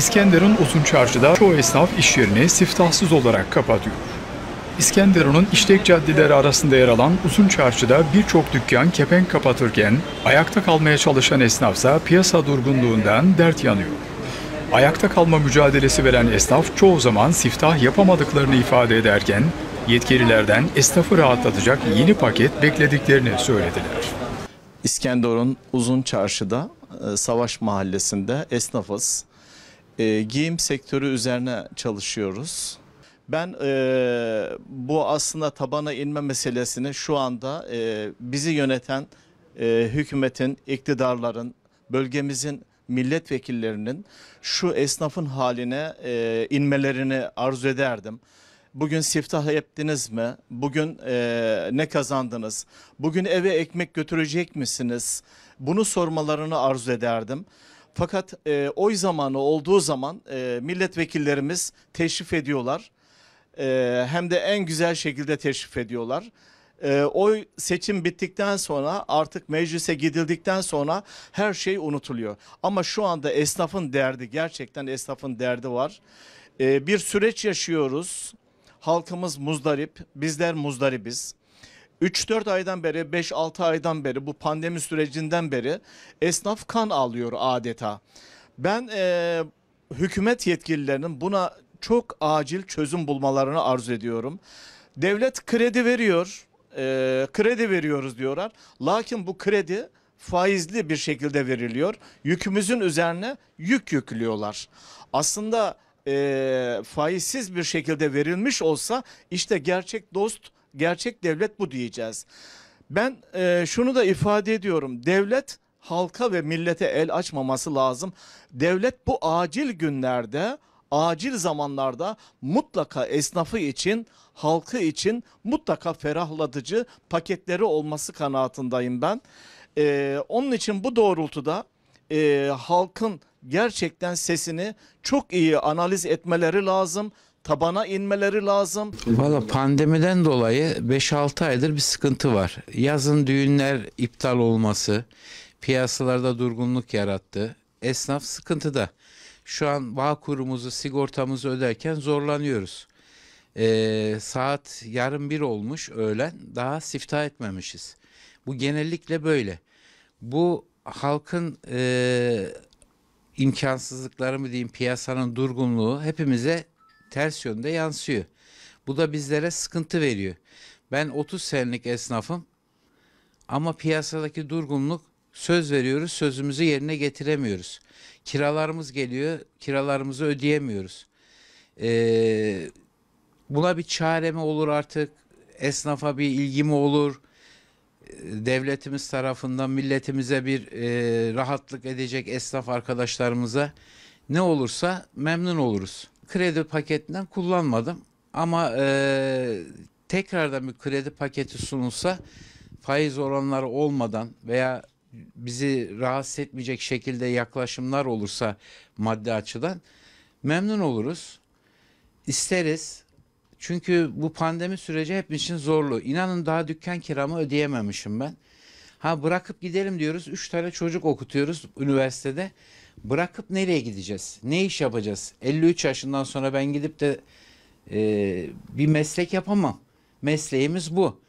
İskenderun Uzun Çarşı'da çoğu esnaf iş yerini siftahsız olarak kapatıyor. İskenderun'un işlek caddeleri arasında yer alan Uzun Çarşı'da birçok dükkan kepenk kapatırken ayakta kalmaya çalışan esnafsa piyasa durgunluğundan dert yanıyor. Ayakta kalma mücadelesi veren esnaf çoğu zaman siftah yapamadıklarını ifade ederken yetkililerden esnafı rahatlatacak yeni paket beklediklerini söylediler. İskenderun Uzun Çarşı'da e, Savaş Mahallesi'nde esnafız e, giyim sektörü üzerine çalışıyoruz. Ben e, bu aslında tabana inme meselesini şu anda e, bizi yöneten e, hükümetin, iktidarların, bölgemizin milletvekillerinin şu esnafın haline e, inmelerini arzu ederdim. Bugün siftah yaptınız mı? Bugün e, ne kazandınız? Bugün eve ekmek götürecek misiniz? Bunu sormalarını arzu ederdim. Fakat e, oy zamanı olduğu zaman e, milletvekillerimiz teşrif ediyorlar. E, hem de en güzel şekilde teşrif ediyorlar. E, oy seçim bittikten sonra artık meclise gidildikten sonra her şey unutuluyor. Ama şu anda esnafın derdi gerçekten esnafın derdi var. E, bir süreç yaşıyoruz. Halkımız muzdarip, bizler muzdaribiz. 3-4 aydan beri 5-6 aydan beri bu pandemi sürecinden beri esnaf kan alıyor adeta. Ben e, hükümet yetkililerinin buna çok acil çözüm bulmalarını arzu ediyorum. Devlet kredi veriyor, e, kredi veriyoruz diyorlar. Lakin bu kredi faizli bir şekilde veriliyor. Yükümüzün üzerine yük yüklüyorlar. Aslında e, faizsiz bir şekilde verilmiş olsa işte gerçek dost Gerçek devlet bu diyeceğiz. Ben e, şunu da ifade ediyorum. Devlet halka ve millete el açmaması lazım. Devlet bu acil günlerde acil zamanlarda mutlaka esnafı için, halkı için mutlaka ferahlatıcı paketleri olması kanaatindeyim ben. Ee, onun için bu doğrultuda e, halkın gerçekten sesini çok iyi analiz etmeleri lazım tabana inmeleri lazım. Valla pandemiden dolayı 5-6 aydır bir sıkıntı var. Yazın düğünler iptal olması piyasalarda durgunluk yarattı. Esnaf sıkıntıda. Şu an bağ kurumuzu, sigortamızı öderken zorlanıyoruz. Ee, saat yarım bir olmuş öğlen daha siftah etmemişiz. Bu genellikle böyle. Bu halkın e, imkansızlıkları mı diyeyim piyasanın durgunluğu hepimize ters yönde yansıyor. Bu da bizlere sıkıntı veriyor. Ben 30 senelik esnafım ama piyasadaki durgunluk söz veriyoruz, sözümüzü yerine getiremiyoruz. Kiralarımız geliyor, kiralarımızı ödeyemiyoruz. Ee, buna bir çare mi olur artık? Esnafa bir ilgi mi olur? Ee, devletimiz tarafından milletimize bir e, rahatlık edecek esnaf arkadaşlarımıza ne olursa memnun oluruz kredi paketinden kullanmadım. Ama e, tekrardan bir kredi paketi sunulsa faiz oranları olmadan veya bizi rahatsız etmeyecek şekilde yaklaşımlar olursa maddi açıdan memnun oluruz. İsteriz. Çünkü bu pandemi süreci hepimiz için zorlu. İnanın daha dükkan kiramı ödeyememişim ben. Ha bırakıp gidelim diyoruz. Üç tane çocuk okutuyoruz üniversitede. Bırakıp nereye gideceğiz? Ne iş yapacağız? 53 yaşından sonra ben gidip de e, bir meslek yapamam. Mesleğimiz bu.